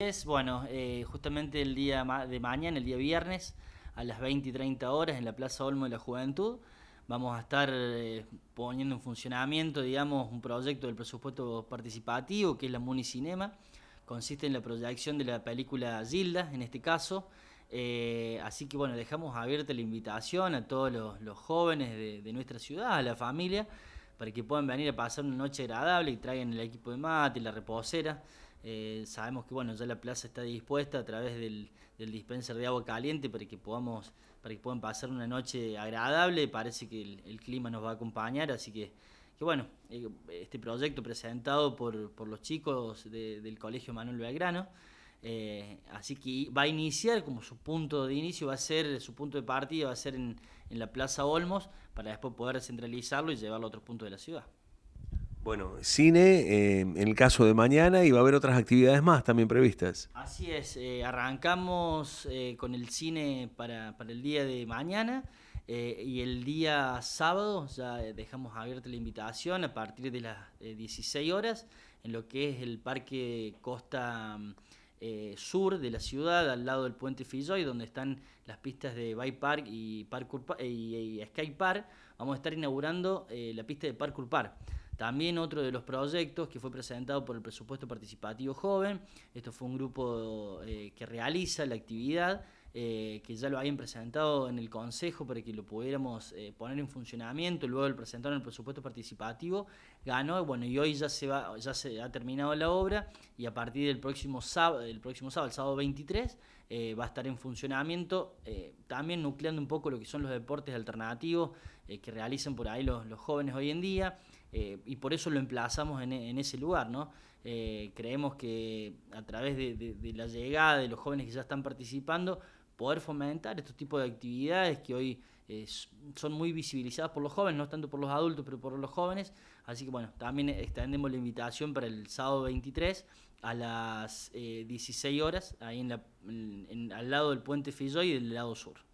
Es, bueno, eh, justamente el día de mañana, el día viernes, a las 20 y 30 horas en la Plaza Olmo de la Juventud, vamos a estar eh, poniendo en funcionamiento, digamos, un proyecto del presupuesto participativo, que es la Municinema. Consiste en la proyección de la película Gilda, en este caso. Eh, así que, bueno, dejamos abierta la invitación a todos los, jóvenes de, de nuestra ciudad, a la familia, para que puedan venir a pasar una noche agradable y traigan el equipo de mate, la reposera. Eh, sabemos que bueno, ya la plaza está dispuesta a través del, del, dispenser de agua caliente para que podamos, para que puedan pasar una noche agradable. Parece que el, clima nos va a acompañar, así que, bueno, eh, este proyecto presentado por, los chicos del Colegio Manuel Belgrano. Eh, así que va a iniciar como su punto de inicio, va a ser su punto de partida, va a ser en, en la Plaza Olmos, para después poder centralizarlo y llevarlo a otros puntos de la ciudad. Bueno, cine eh, en el caso de mañana y va a haber otras actividades más también previstas. Así es, eh, arrancamos eh, con el cine para, el día de mañana y el día sábado ya dejamos abierta la invitación a partir de las 16 horas en lo que es el Parque Costa mm, Sur de la ciudad, al lado del puente Filloy, donde están las pistas de Bike Park y, parkour, y, y Sky Park. Vamos a estar inaugurando la pista de Parkour Park. También otro de los proyectos que fue presentado por el presupuesto participativo joven, esto fue un grupo eh, que realiza la actividad, eh, que ya lo habían presentado en el Consejo para que lo pudiéramos eh, poner en funcionamiento, luego lo presentaron en el presupuesto participativo, ganó, bueno, y hoy ya se va, ya se ha terminado la obra, y a partir del próximo sábado, el próximo sábado, sábado 23, va a estar en funcionamiento, también nucleando un poco lo que son los deportes alternativos, eh, que realicen por ahí los, jóvenes hoy en día eh, y por eso lo emplazamos en, ese lugar. ¿no? Eh, creemos que a través de, la llegada de los jóvenes que ya están participando, poder fomentar estos tipos de actividades que hoy son muy visibilizadas por los jóvenes, no tanto por los adultos, pero por los jóvenes. Así que bueno, también extendemos la invitación para el sábado 23 a las 16 horas, ahí en la, al lado del puente Filloy y del lado sur.